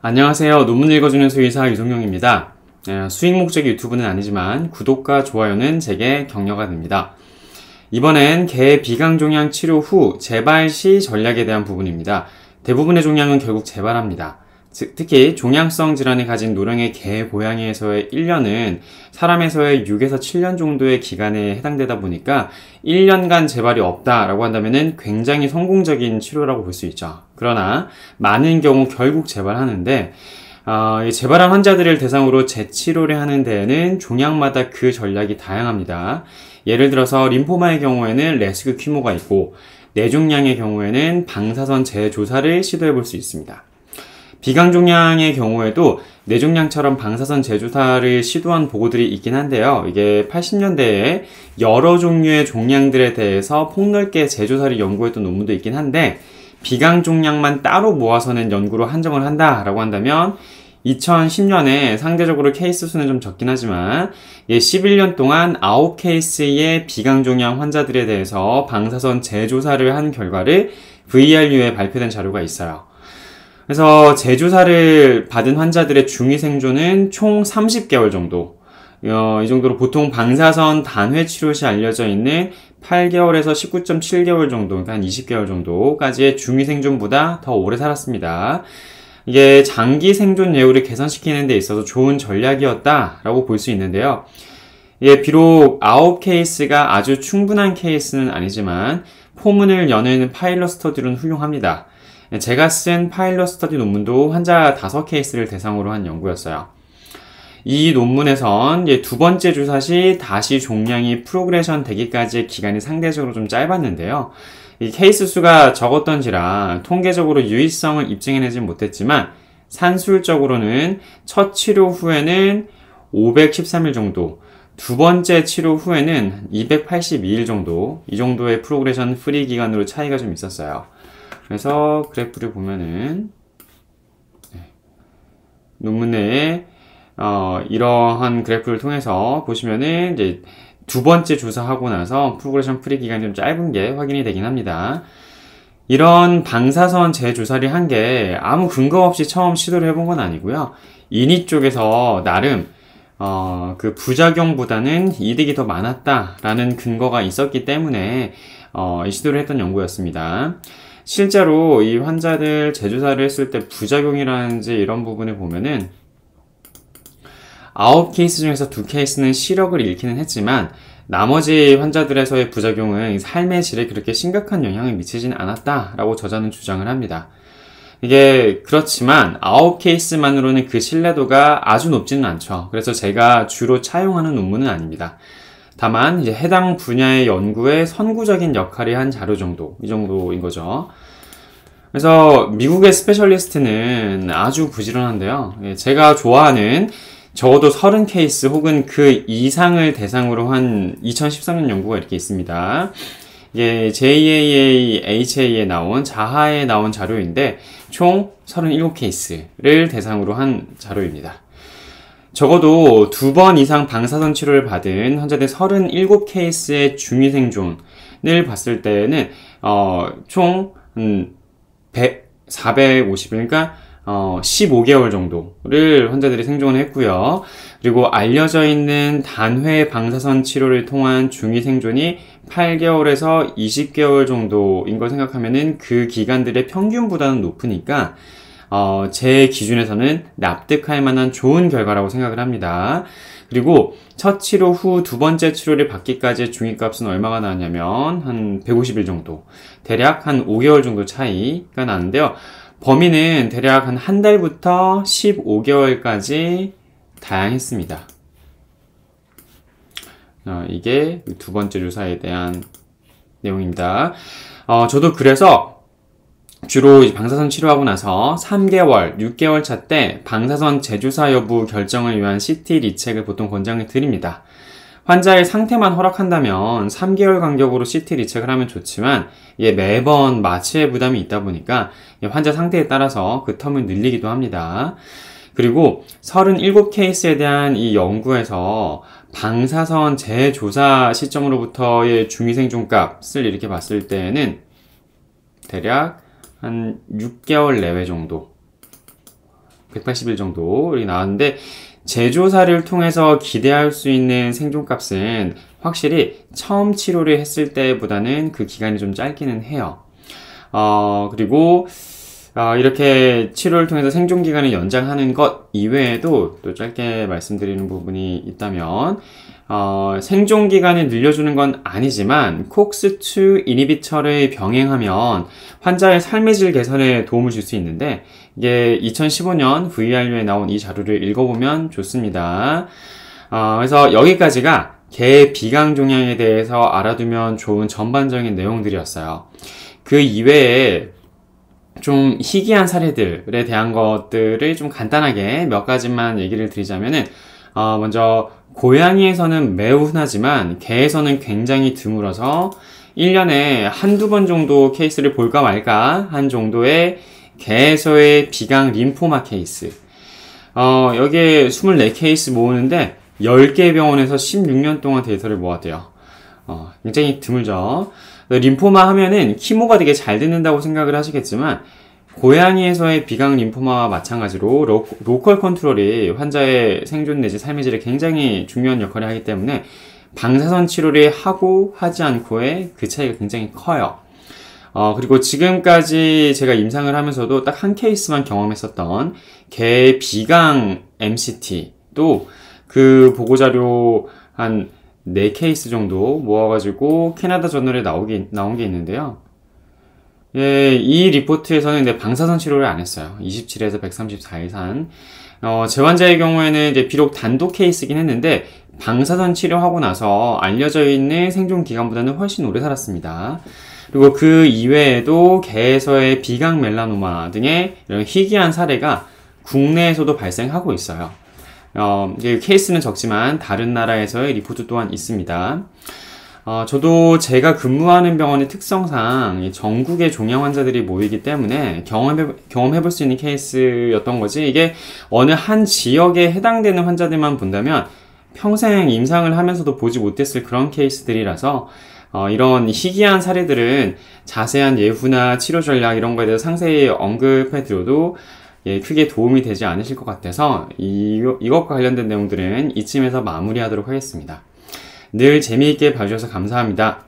안녕하세요. 논문 읽어주는 수의사 유종용입니다 예, 수익 목적 유튜브는 아니지만 구독과 좋아요는 제게 격려가 됩니다. 이번엔 개 비강종양 치료 후 재발 시 전략에 대한 부분입니다. 대부분의 종양은 결국 재발합니다. 특히 종양성 질환이 가진 노령의 개, 고양이에서의 1년은 사람에서의 6에서 7년 정도의 기간에 해당되다 보니까 1년간 재발이 없다라고 한다면 굉장히 성공적인 치료라고 볼 수 있죠. 그러나 많은 경우 결국 재발하는데 어, 재발한 환자들을 대상으로 재치료를 하는 데에는 종양마다 그 전략이 다양합니다. 예를 들어서 림포마의 경우에는 레스크 큐모가 있고 뇌종양의 경우에는 방사선 재조사를 시도해 볼 수 있습니다. 비강종양의 경우에도 뇌종양처럼 방사선 재조사를 시도한 보고들이 있긴 한데요. 이게 80년대에 여러 종류의 종양들에 대해서 폭넓게 재조사를 연구했던 논문도 있긴 한데 비강 종양만 따로 모아서는 연구로 한정을 한다라고 한다면 2010년에 상대적으로 케이스 수는 좀 적긴 하지만 예, 11년 동안 9케이스의 비강종양 환자들에 대해서 방사선 재조사를 한 결과를 VRU에 발표된 자료가 있어요. 그래서 재조사를 받은 환자들의 중위 생존은 총 30개월 정도 어, 이 정도로 보통 방사선 단회 치료 시 알려져 있는 8개월에서 19.7개월 정도, 그러니까 한 20개월 정도까지의 중위 생존보다 더 오래 살았습니다. 이게 장기 생존 예우를 개선시키는 데 있어서 좋은 전략이었다라고 볼 수 있는데요. 예, 비록 아홉 케이스가 아주 충분한 케이스는 아니지만 포문을 여는 파일럿 스터디는 훌륭합니다. 제가 쓴 파일럿 스터디 논문도 환자 다섯 케이스를 대상으로 한 연구였어요. 이 논문에선 두 번째 주사 시 다시 종양이 프로그레션 되기까지의 기간이 상대적으로 좀 짧았는데요. 이 케이스 수가 적었던지라 통계적으로 유의성을 입증해내진 못했지만 산술적으로는 첫 치료 후에는 513일 정도, 두 번째 치료 후에는 282일 정도, 이 정도의 프로그레션 프리 기간으로 차이가 좀 있었어요. 그래서 그래프를 보면은 네, 논문 내에 어, 이러한 그래프를 통해서 보시면은 이제 두 번째 조사하고 나서 프로그레션 프리 기간이 좀 짧은 게 확인이 되긴 합니다. 이런 방사선 재조사를 한 게 아무 근거 없이 처음 시도를 해본 건 아니고요. 이니 쪽에서 나름 어, 그 부작용보다는 이득이 더 많았다라는 근거가 있었기 때문에 어, 시도를 했던 연구였습니다. 실제로 이 환자들 재조사를 했을 때부작용이라는지 이런 부분을 보면은 아홉 케이스 중에서 두 케이스는 시력을 잃기는 했지만 나머지 환자들에서의 부작용은 삶의 질에 그렇게 심각한 영향을 미치진 않았다라고 저자는 주장을 합니다. 이게 그렇지만 아홉 케이스만으로는 그 신뢰도가 아주 높지는 않죠. 그래서 제가 주로 차용하는 논문은 아닙니다. 다만 이제 해당 분야의 연구에 선구적인 역할을 한 자료 정도 이 정도인 거죠. 그래서 미국의 스페셜리스트는 아주 부지런한데요. 예, 제가 좋아하는 적어도 30케이스 혹은 그 이상을 대상으로 한 2013년 연구가 이렇게 있습니다. 이게 JAA, HA에 나온 자하에 나온 자료인데 총 37케이스를 대상으로 한 자료입니다. 적어도 두 번 이상 방사선 치료를 받은 환자들 37케이스의 중위 생존을 봤을 때는 어, 총 음, 100, 450, 그러니까 어, 15개월 정도를 환자들이 생존을 했고요. 그리고 알려져 있는 단회 방사선 치료를 통한 중위 생존이 8개월에서 20개월 정도인 걸 생각하면은 그 기간들의 평균보다는 높으니까 어, 제 기준에서는 납득할 만한 좋은 결과라고 생각을 합니다. 그리고 첫 치료 후 두 번째 치료를 받기까지의 중위값은 얼마가 나왔냐면 한 150일 정도, 대략 한 5개월 정도 차이가 나는데요. 범위는 대략 한 한 달부터 15개월까지 다양했습니다. 어, 이게 두 번째 조사에 대한 내용입니다. 어, 저도 그래서 주로 방사선 치료하고 나서 3개월, 6개월 차 때 방사선 재조사 여부 결정을 위한 CT 리책을 보통 권장해 드립니다. 환자의 상태만 허락한다면 3개월 간격으로 CT 리책을 하면 좋지만 이게 매번 마취의 부담이 있다 보니까 환자 상태에 따라서 그 텀을 늘리기도 합니다. 그리고 37케이스에 대한 이 연구에서 방사선 재조사 시점으로부터의 중위생존값을 이렇게 봤을 때에는 대략 한 6개월 내외 정도 180일 정도 이렇게 나왔는데 제조사를 통해서 기대할 수 있는 생존값은 확실히 처음 치료를 했을 때보다는 그 기간이 좀 짧기는 해요. 어, 그리고 어, 이렇게 치료를 통해서 생존 기간을 연장하는 것 이외에도 또 짧게 말씀드리는 부분이 있다면 어, 생존 기간을 늘려주는 건 아니지만 콕스2 이니비처를 병행하면 환자의 삶의 질 개선에 도움을 줄 수 있는데 예, 이게 2015년 VRU에 나온 이 자료를 읽어보면 좋습니다. 어, 그래서 여기까지가 개의 비강 종양에 대해서 알아두면 좋은 전반적인 내용들이었어요. 그 이외에 좀 희귀한 사례들에 대한 것들을 좀 간단하게 몇 가지만 얘기를 드리자면은 어, 먼저 고양이에서는 매우 흔하지만 개에서는 굉장히 드물어서 1년에 한두 번 정도 케이스를 볼까 말까 한 정도의 개소의 비강 림포마 케이스. 어, 여기에 24케이스 모으는데 10개 병원에서 16년 동안 데이터를 모았대요. 어, 굉장히 드물죠. 림포마 하면은 키모가 되게 잘 듣는다고 생각을 하시겠지만 고양이에서의 비강 림포마와 마찬가지로 로, 로컬 컨트롤이 환자의 생존 내지 삶의 질에 굉장히 중요한 역할을 하기 때문에 방사선 치료를 하고 하지 않고의 그 차이가 굉장히 커요. 어, 그리고 지금까지 제가 임상을 하면서도 딱 한 케이스만 경험했었던 개 비강 MCT도 그 보고자료 한 4케이스 정도 모아가지고 캐나다 저널에 나오게 나온 게 있는데요. 예, 이 리포트에서는 이제 방사선 치료를 안 했어요. 27에서 134일 산. 어, 재환자의 경우에는 이제 비록 단독 케이스긴 했는데 방사선 치료하고 나서 알려져 있는 생존 기간보다는 훨씬 오래 살았습니다. 그리고 그 이외에도 개에서의 비강 멜라노마 등의 이런 희귀한 사례가 국내에서도 발생하고 있어요. 어, 케이스는 적지만 다른 나라에서의 리포트 또한 있습니다. 어, 저도 제가 근무하는 병원의 특성상 전국의 종양 환자들이 모이기 때문에 경험해, 경험해볼 수 있는 케이스였던 거지 이게 어느 한 지역에 해당되는 환자들만 본다면 평생 임상을 하면서도 보지 못했을 그런 케이스들이라서 어, 이런 희귀한 사례들은 자세한 예후나 치료 전략 이런 거에 대해서 상세히 언급해 드려도 예, 크게 도움이 되지 않으실 것 같아서 이, 이것과 관련된 내용들은 이쯤에서 마무리하도록 하겠습니다. 늘 재미있게 봐주셔서 감사합니다.